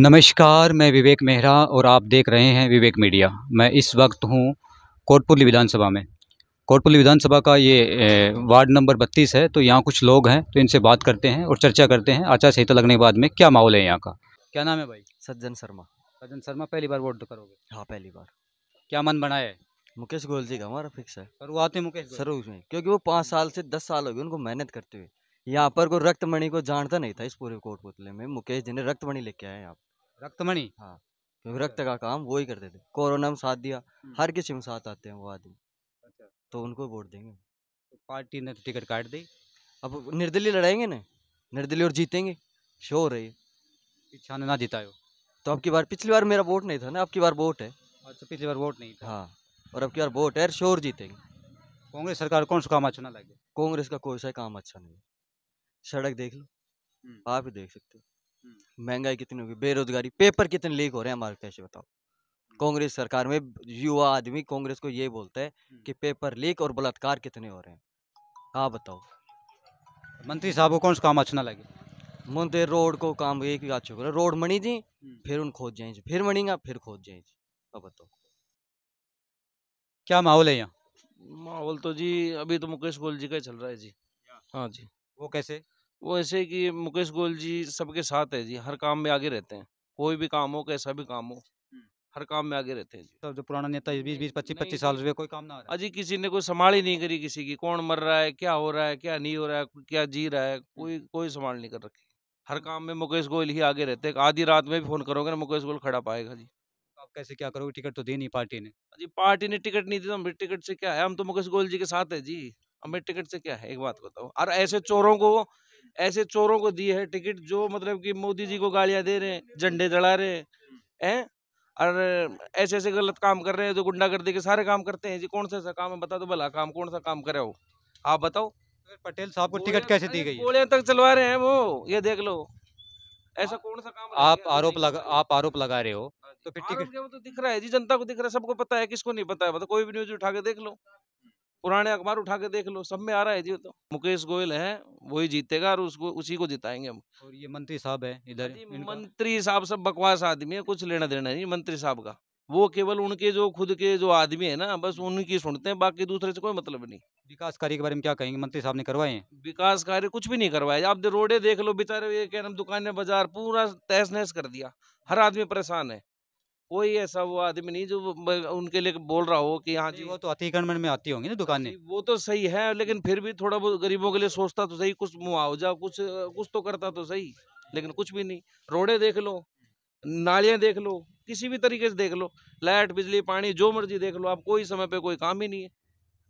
नमस्कार मैं विवेक मेहरा और आप देख रहे हैं विवेक मीडिया मैं इस वक्त हूं कोटपुली विधानसभा में कोटपुली विधानसभा का ये वार्ड नंबर 32 है तो यहाँ कुछ लोग हैं तो इनसे बात करते हैं और चर्चा करते हैं आचार संहिता लगने के बाद में क्या माहौल है यहाँ का क्या नाम है भाई सज्जन शर्मा सज्जन शर्मा पहली बार वोट करोगे हाँ पहली बार क्या मन बनाया है मुकेश गोयल जी का हमारा फिक्स है शुरुआत में मुकेश सर उसमें क्योंकि वो पाँच साल से दस साल हो गए उनको मेहनत करते हुए यहाँ पर कोई रक्तमणि को जानता नहीं था इस पूरे कोट पुतले में मुकेश जी ने रक्तमणि लेके आए यहाँ रक्तमणि हाँ क्योंकि रक्त अच्छा। का काम वो ही करते थे कोरोना में साथ दिया हम्म। हर किसी में साथ आते हैं वो आदमी अच्छा। तो उनको वोट देंगे तो पार्टी ने तो टिकट काट दी अब निर्दलीय लड़ाएंगे ना निर्दलीय और जीतेंगे शो रही ने ना जीता हो तो अब की बार पिछली बार मेरा वोट नहीं था ना अब की बार वोट है अच्छा पिछली बार वोट नहीं था हाँ और अब की बार वोट है शोर जीतेंगे कांग्रेस सरकार कौन सा काम अच्छा ना लगे कांग्रेस का कोई सा काम अच्छा नहीं सड़क देख लो आप ही देख सकते हो महंगाई कितनी होगी बेरोजगारी पेपर कितने लीक हो रहे हैं हमारे कैसे बताओ कांग्रेस सरकार में युवा आदमी कांग्रेस को ये बोलता है कि पेपर लीक और बलात्कार कितने हो रहे हैं कहा बताओ मंत्री साहब को कौन सा काम अच्छा ना लगे मंत्री रोड को काम एक ही अच्छे करो रोड मणि जी फिर उन खोज जाए फिर मणिंगा फिर खोज जाए अब बताओ क्या माहौल है यहाँ माहौल तो जी अभी तो मुकेश गोल जी का ही चल रहा है जी हाँ जी वो कैसे वो ऐसे कि मुकेश गोयल जी सबके साथ है जी हर काम में आगे रहते हैं कोई भी काम हो कैसा भी काम हो हर काम में आगे रहते हैं जी जो पुराना नेता बीस बीस पच्चीस पच्चीस साल से कोई काम ना अजी किसी ने कोई संभाल ही नहीं करी किसी की कौन मर रहा है क्या हो रहा है क्या नहीं हो रहा है क्या जी रहा है कोई कोई संभाल नहीं कर रखी हर काम में मुकेश गोयल ही आगे रहते हैं आधी रात में भी फोन करोगे ना मुकेश गोयल खड़ा पाएगा जी तो आप कैसे क्या करोगे टिकट तो दी नहीं पार्टी ने जी पार्टी ने टिकट नहीं दी तो हमें टिकट से क्या है हम तो मुकेश गोयल जी के साथ है जी हमें टिकट से क्या है एक बात बताओ और ऐसे चोरों को ऐसे चोरों को दी है टिकट जो मतलब कि मोदी जी को गालियां दे रहे हैं झंडे जला रहे हैं और ऐसे ऐसे गलत काम कर रहे हैं जो तो गुंडागर्दी के सारे काम करते हैं जी कौन सा ऐसा काम है बता दो भला काम कौन सा काम करे हो आप बताओ पटेल साहब को टिकट कैसे दी गई गोलियां तक चलवा रहे हैं वो ये देख लो ऐसा कौन सा काम आप आरोप लगा आप आरोप लगा रहे हो तो फिर टिकट तो दिख रहा है जी जनता को दिख रहा है सबको पता है किसको नहीं पता है मतलब कोई भी न्यूज उठा के देख लो पुराने अखबार उठा के देख लो सब में आ रहा है जी तो मुकेश गोयल है वही जीतेगा और उसको उसी को जिताएंगे हम और ये मंत्री साहब है इधर हाँ मंत्री साहब सब बकवास आदमी है कुछ लेना देना नहीं मंत्री साहब का वो केवल उनके जो खुद के जो आदमी है ना बस उनकी सुनते हैं बाकी दूसरे से कोई मतलब नहीं विकास कार्य के बारे में क्या कहेंगे मंत्री साहब ने करवाए विकास कार्य कुछ भी नहीं करवाए आप रोडे देख लो बेचारे ये क्या नाम दुकानें बाजार पूरा तहस नहस कर दिया हर आदमी परेशान है कोई ऐसा वो आदमी नहीं जो उनके लिए बोल रहा हो कि हाँ जी वो तो अतिक्रमण में आती होंगी ना दुकानें वो तो सही है लेकिन फिर भी थोड़ा बहुत गरीबों के लिए सोचता तो सही कुछ मुआवजा कुछ कुछ तो करता तो सही लेकिन कुछ भी नहीं रोडे देख लो नालियाँ देख लो किसी भी तरीके से देख लो लाइट बिजली पानी जो मर्जी देख लो आप कोई समय पर कोई काम ही नहीं है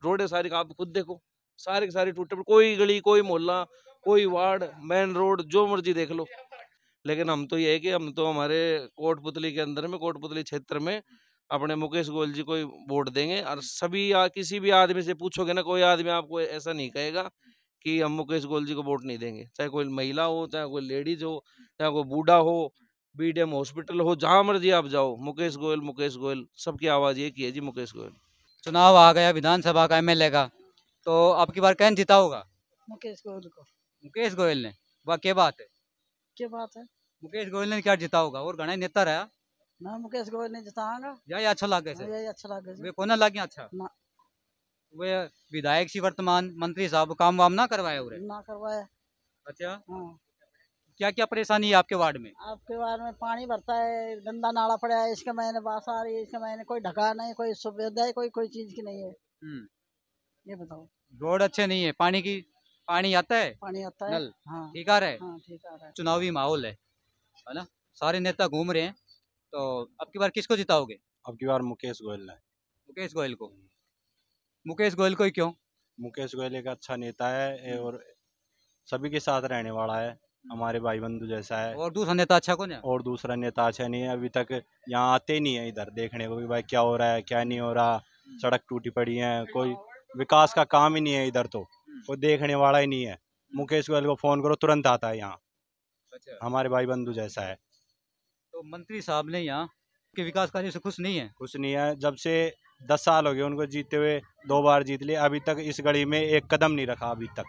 रोडे सारी आप खुद देखो सारे के सारे टूटे कोई गली कोई मोहल्ला कोई वार्ड मेन रोड जो मर्जी देख लो लेकिन हम तो ये है कि हम तो हमारे कोटपुतली के अंदर में कोटपुतली क्षेत्र में अपने मुकेश गोयल जी को वोट देंगे और सभी या किसी भी आदमी से पूछोगे ना कोई आदमी आपको ऐसा नहीं कहेगा कि हम मुकेश गोयल जी को वोट नहीं देंगे चाहे कोई महिला हो चाहे कोई लेडीज हो चाहे कोई बूढ़ा हो बी हॉस्पिटल हो जहाँ मर्जी आप जाओ मुकेश गोयल मुकेश गोयल सबकी आवाज़ ये की है जी मुकेश गोयल चुनाव आ गया विधानसभा का एम का तो आपकी बार कैन जीता होगा मुकेश गोयल को मुकेश गोयल ने वाह क्या बात है क्या बात है मुकेश गोयल ने क्या जिता होगा और घना नेता रहा ना मुकेश गोयल ने जिताएगा यही अच्छा लागे से यही अच्छा लागे वे कोना लागे अच्छा ना वे विधायक सी वर्तमान मंत्री साहब काम वाम ना करवाए उरे ना करवाए अच्छा हाँ क्या क्या परेशानी है आपके वार्ड में आपके वार्ड में पानी भरता है गंदा नाला पड़ा है इसके महीने बास आ रही है इसके महीने कोई ढका नहीं कोई सुविधा कोई कोई चीज की नहीं है हम्म। ये बताओ रोड अच्छे नहीं है पानी की पानी आता है पानी आता है हाँ। हाँ, ठीक आ रहा है चुनावी माहौल है है ना सारे नेता घूम रहे हैं तो अब की बार किसको जिताओगे अब की बार मुकेश गोयल ने मुकेश गोयल को हम्म। मुकेश गोयल को ही क्यों मुकेश गोयल एक अच्छा नेता है हम्म। और सभी के साथ रहने वाला है हम्म। हमारे भाई बंधु जैसा है और दूसरा नेता अच्छा कौन है और दूसरा नेता अच्छा नहीं है अभी तक यहाँ आते नहीं है इधर देखने को भी भाई क्या हो रहा है क्या नहीं हो रहा सड़क टूटी पड़ी है कोई विकास का काम ही नहीं है इधर तो वो देखने वाला ही नहीं है मुकेश गोयल को फोन करो तुरंत आता है यहाँ अच्छा। हमारे भाई बंधु जैसा है तो मंत्री साहब ने यहाँ के विकास कार्य से खुश नहीं है खुश नहीं है जब से दस साल हो गए उनको जीतते हुए दो बार जीत लिए अभी तक इस गड़ी में एक कदम नहीं रखा अभी तक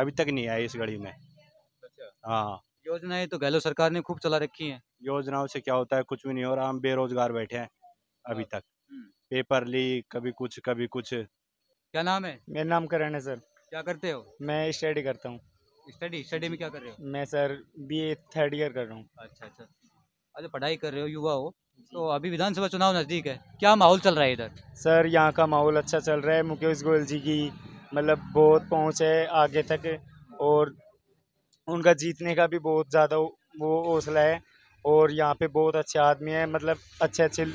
अभी तक नहीं आया इस गड़ी में अच्छा। हाँ योजनाएं तो गहलोत सरकार ने खूब चला रखी है योजनाओं से क्या होता है कुछ भी नहीं हो रहा हम बेरोजगार बैठे हैं अभी हाँ। तक हम्म। पेपर ली कभी कुछ कभी कुछ क्या नाम है मेरा नाम करण है सर क्या करते हो मैं स्टडी करता हूँ स्टडी स्टडी में क्या कर रहे हो मैं sir B A third year कर रहा हूँ अच्छा अच्छा अच्छा पढ़ाई कर रहे हो युवा हो तो अभी विधानसभा चुनाव नज़दीक है क्या माहौल चल रहा है इधर सर यहाँ का माहौल अच्छा चल रहा है मुकेश गोयल जी की मतलब बहुत पहुँच है आगे तक और उनका जीतने का भी बहुत ज़्यादा वो हौसला है और यहाँ पे बहुत अच्छे आदमी हैं मतलब अच्छे अच्छे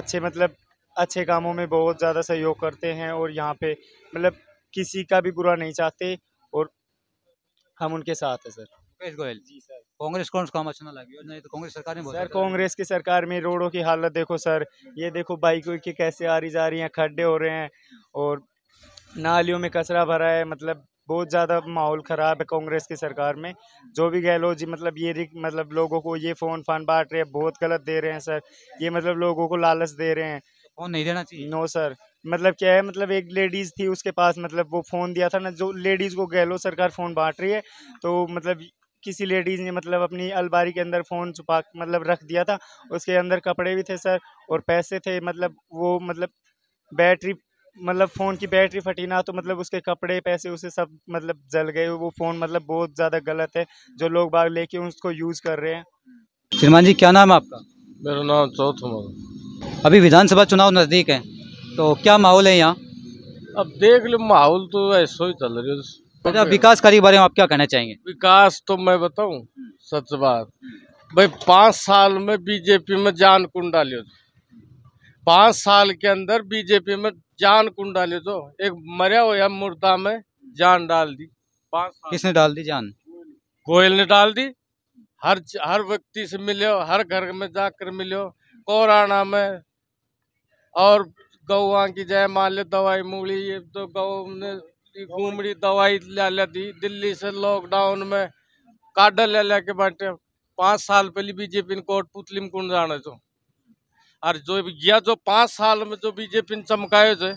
अच्छे मतलब अच्छे कामों में बहुत ज़्यादा सहयोग करते हैं और यहाँ पे मतलब किसी का भी बुरा नहीं चाहते और हम उनके साथ हैं सर मुकेश गोयल जी सर कांग्रेस कौन काम अच्छा ना लगे नहीं तो कांग्रेस सरकार ने सर कांग्रेस की सरकार में रोडों की हालत देखो सर ये देखो बाइक की कैसे आ रही जा रही हैं खड्डे हो रहे हैं और नालियों में कचरा भरा है मतलब बहुत ज़्यादा माहौल ख़राब है कांग्रेस की सरकार में जो भी गहलोत जी मतलब ये मतलब लोगों को ये फ़ोन फान बांट रहे हैं बहुत गलत दे रहे हैं सर ये मतलब लोगों को लालच दे रहे हैं फोन नहीं देना चाहिए नो सर मतलब क्या है मतलब एक लेडीज़ थी उसके पास मतलब वो फ़ोन दिया था ना जो लेडीज़ को गहलो सरकार फ़ोन बांट रही है तो मतलब किसी लेडीज़ ने मतलब अपनी अलबारी के अंदर फ़ोन छुपा मतलब रख दिया था उसके अंदर कपड़े भी थे सर और पैसे थे मतलब वो मतलब बैटरी मतलब फ़ोन की बैटरी फटी ना तो मतलब उसके कपड़े पैसे उसे सब मतलब जल गए वो फ़ोन मतलब बहुत ज़्यादा गलत है जो लोग बाग लेके उसको यूज़ कर रहे हैं श्रीमान जी क्या नाम है आपका मेरा नाम चौथ अभी विधानसभा चुनाव नज़दीक है तो क्या माहौल है यहाँ अब देख लो माहौल तो ऐसा ही चल रही है अच्छा विकास कार्य के बारे में आप क्या कहना चाहेंगे विकास तो मैं बताऊँ सच बात भाई पाँच साल में बीजेपी में जान कुंड डाली तो। पाँच साल के अंदर बीजेपी में जान कुंड डाले तो एक हो हुआ मुर्दा में जान डाल दी पाँच किसने डाल दी जान गोयल ने डाल दी हर हर व्यक्ति से मिले हर घर में जाकर मिले कोराना में और गौ की जय मान ले दवाई मूली ये तो गौ ने घूमड़ी दवाई ला ले दी दिल्ली से लॉकडाउन में काडर ले लेके बैठे पाँच साल पहले बीजेपी ने कोट पुतलिम कुंड जाने जो तो। और जो यह जो पाँच साल में जो बीजेपी ने चमकाए थे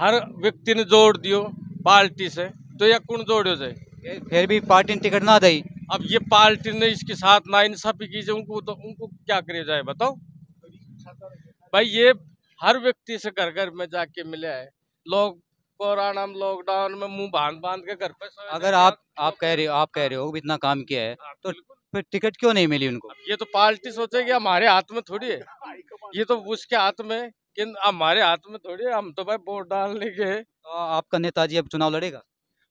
हर व्यक्ति ने जोड़ दियो पार्टी से तो यह कुंड जोड़ो थे फिर भी पार्टी ने टिकट ना दी अब ये पार्टी ने इसके साथ ना इंसाफी की उनको तो उनको क्या करे जाए बताओ भाई ये हर व्यक्ति से घर घर में जाके मिले है लोग कोरोना लॉकडाउन में मुंह बांध बांध के घर पे अगर आप आप कह रहे हो आप कह रहे हो इतना काम किया है हाँ, तो फिर टिकट क्यों नहीं मिली उनको ये तो पार्टी सोचेगी हमारे हाथ में थोड़ी है ये तो उसके हाथ में कि हमारे हाथ में थोड़ी है हम तो भाई वोट डालने के तो आपका नेताजी अब चुनाव लड़ेगा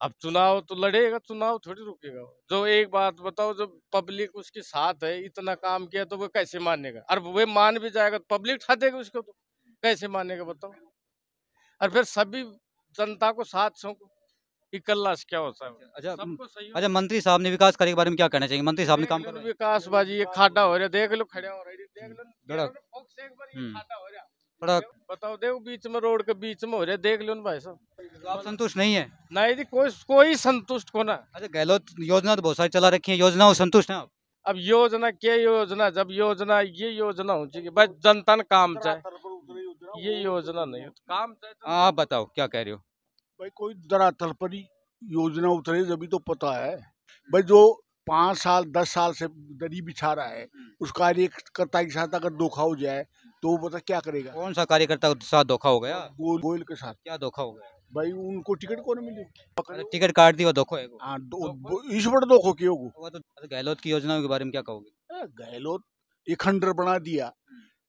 अब चुनाव तो लड़ेगा चुनाव थोड़ी रुकेगा जो एक बात बताओ जो पब्लिक उसके साथ है इतना काम किया तो वो कैसे मानेगा और वे मान भी जाएगा तो पब्लिक ठा देगा उसको तो कैसे मानेगा बताओ और फिर सभी जनता को साथ सौंपो इकल्ला से क्या होता है अच्छा अच्छा मंत्री साहब ने विकास कार्य के बारे में क्या कहना चाहिए मंत्री साहब ने काम कर विकास बाजी ये खाटा हो रहा देख लो खड़े हो हम्म। रहा है बताओ देखो बीच में रोड के बीच में हो रहा देख लो भाई साहब तो आप संतुष्ट नहीं है नहीं जी कोई कोई संतुष्ट को ना अच्छा गहलोत योजना तो बहुत सारी चला रखी है योजना संतुष्ट है आप अब योजना क्या योजना जब योजना ये योजना हो चाहिए बस जनता ने काम चाहे ये योजना नहीं तो है। काम तो आप बताओ क्या कह रहे हो भाई कोई धरातल पर ही योजना उतरे जब तो पता है भाई जो पाँच साल दस साल से दरी बिछा रहा है उस कार्यकर्ता के साथ अगर धोखा हो जाए तो वो पता क्या करेगा कौन सा कार्यकर्ता के साथ धोखा हो गया गोयल के साथ क्या धोखा हो गया भाई उनको टिकट कौन मिली टिकट काट दी वो धोखो हाँ, तो है इस बड़ धोखो की होगी गहलोत की योजनाओं के बारे में क्या कहोगे गहलोत एक खंडर बना दिया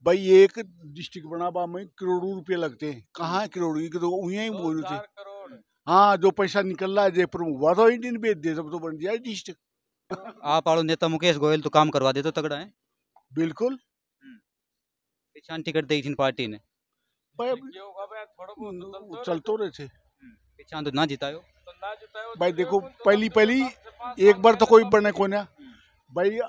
भाई एक डिस्ट्रिक्ट बना पा में करोड़ों रुपये लगते हैं कहाँ करोड़ों की तो ही बोल रहे थे हाँ जो पैसा निकल रहा है जयपुर में हुआ तो इंडियन बेच दे तब तो बन दिया डिस्ट्रिक्ट आप आड़ो नेता मुकेश गोयल तो काम करवा हम्म। दे तो तगड़ा है बिल्कुल पहचान टिकट दी थी पार्टी ने तो चलते तो। रहे थे हम्म, पहचान तो, तो ना जितायो भाई देखो पहली पहली एक बार तो कोई बने को ना हम्म। भाई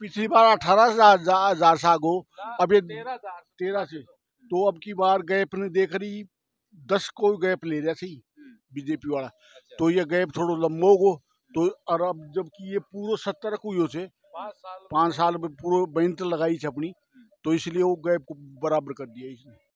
पिछली बार अठारह हजार आगो हाँ, अब ये तेरह से तो।, तो अब की बार गैप ने देख रही दस को गैप ले रहा थी हम्म। बीजेपी वाला अच्छा। तो ये गैप थोड़ा लंबो गो तो और अब जबकि ये पूरा सत्तर को यो से पाँच साल में पूरे बैंत लगाई थी अपनी हम्म। तो इसलिए वो गैप को बराबर कर दिया इसने